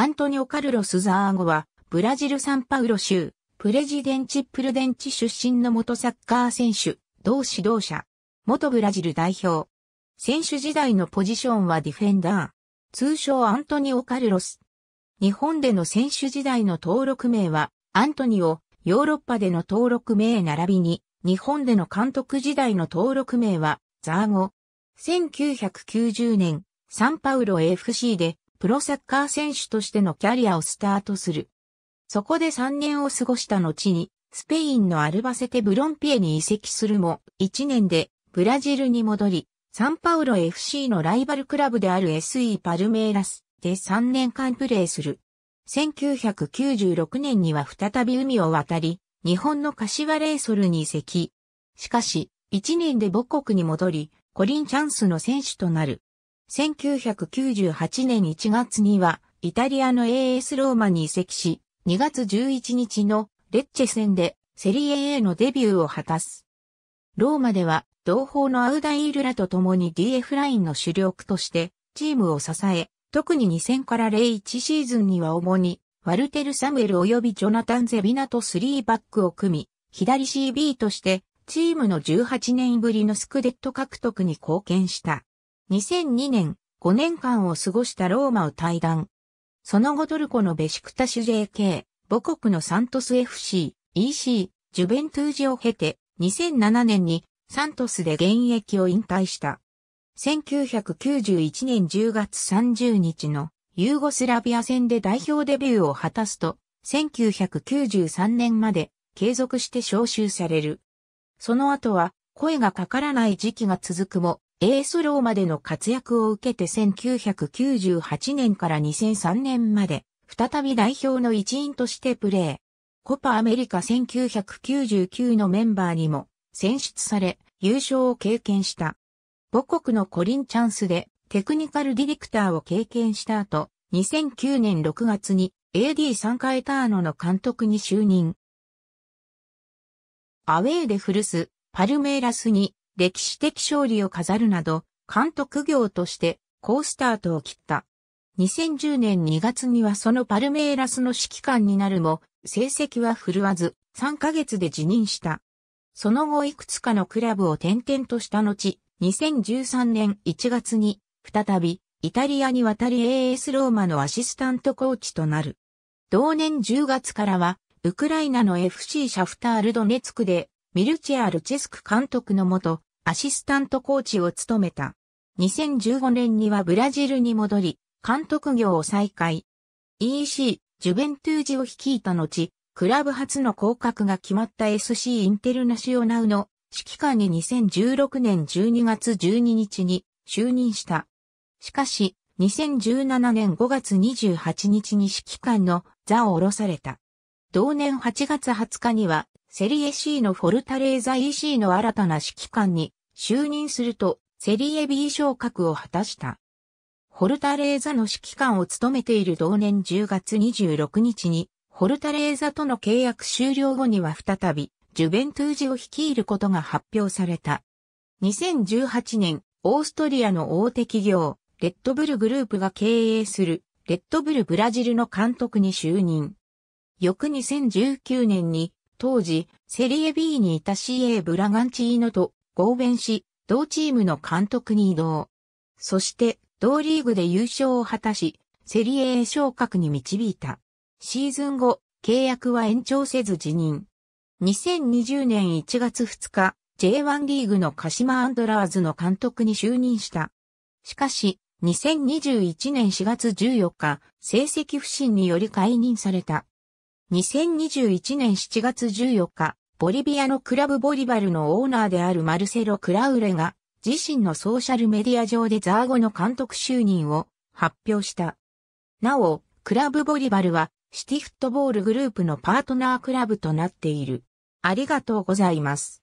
アントニオ・カルロス・ザーゴは、ブラジル・サンパウロ州、プレジデンチ・プルデンチ出身の元サッカー選手、同指導者、元ブラジル代表。選手時代のポジションはディフェンダー。通称アントニオ・カルロス。日本での選手時代の登録名は、アントニオ、ヨーロッパでの登録名並びに、日本での監督時代の登録名は、ザーゴ。1990年、サンパウロ FC でプロサッカー選手としてのキャリアをスタートする。そこで3年を過ごした後に、スペインのアルバセテ・ブロンピエに移籍するも、1年でブラジルに戻り、サンパウロ FC のライバルクラブである SE パルメイラスで3年間プレーする。1996年には再び海を渡り、日本の柏レイソルに移籍。しかし、1年で母国に戻り、コリンチャンスの選手となる。1998年1月には、イタリアの AS ローマに移籍し、2月11日のレッチェ戦でセリエ A のデビューを果たす。ローマでは、同胞のアウダイールらと共に DF ラインの主力として、チームを支え、特に2000から01シーズンには主に、ワルテル・サムエル及びジョナタン・ゼビナと3バックを組み、左 CB として、チームの18年ぶりのスクデット獲得に貢献した。2002年、5年間を過ごしたローマを退団。その後トルコのベシクタシュ JK、母国のサントス FC、EC、ジュベントゥージを経て、2007年にサントスで現役を引退した。1991年10月30日のユーゴスラビア戦で代表デビューを果たすと、1993年まで継続して招集される。その後は声がかからない時期が続くも、エースローマでの活躍を受けて1998年から2003年まで、再び代表の一員としてプレー。コパアメリカ1999のメンバーにも選出され、優勝を経験した。母国のコリンチャンスでテクニカルディレクターを経験した後、2009年6月に AD3 回ターノの監督に就任。アウェーで古巣、パルメイラスに歴史的勝利を飾るなど、監督業として好スタートを切った。2010年2月にはそのパルメイラスの指揮官になるも、成績は振るわず、3ヶ月で辞任した。その後いくつかのクラブを転々とした後、2013年1月に、再び、イタリアに渡り AS ローマのアシスタントコーチとなる。同年10月からは、ウクライナの FC シャフタールドネツクで、ミルチェアルチェスク監督のもと、アシスタントコーチを務めた。2015年にはブラジルに戻り、監督業を再開。EC、ジュベントゥージを率いた後、クラブ初の降格が決まった SC インテルナシオナウの指揮官に2016年12月12日に就任した。しかし、2017年5月28日に指揮官の座を下ろされた。同年8月20日には、セリエ C のフォルタレーザ EC の新たな指揮官に就任すると、セリエ B 昇格を果たした。ホルタレーザの指揮官を務めている同年10月26日に、ホルタレーザとの契約終了後には再び、ジュベントゥージを率いることが発表された。2018年、オーストリアの大手企業、レッドブルグループが経営する、レッドブルブラジルの監督に就任。翌2019年に、当時、セリエ B にいた CA ブラガンチーノと合弁し、同チームの監督に移動。そして、同リーグで優勝を果たし、セリエ A 昇格に導いた。シーズン後、契約は延長せず辞任。2020年1月2日、J1 リーグの鹿島アンドラーズの監督に就任した。しかし、2021年4月14日、成績不振により解任された。2021年7月14日、ボリビアのクラブボリバルのオーナーであるマルセロ・クラウレが、自身のソーシャルメディア上でザーゴの監督就任を発表した。なお、クラブボリバルは、シティフットボールグループのパートナークラブとなっている。ありがとうございます。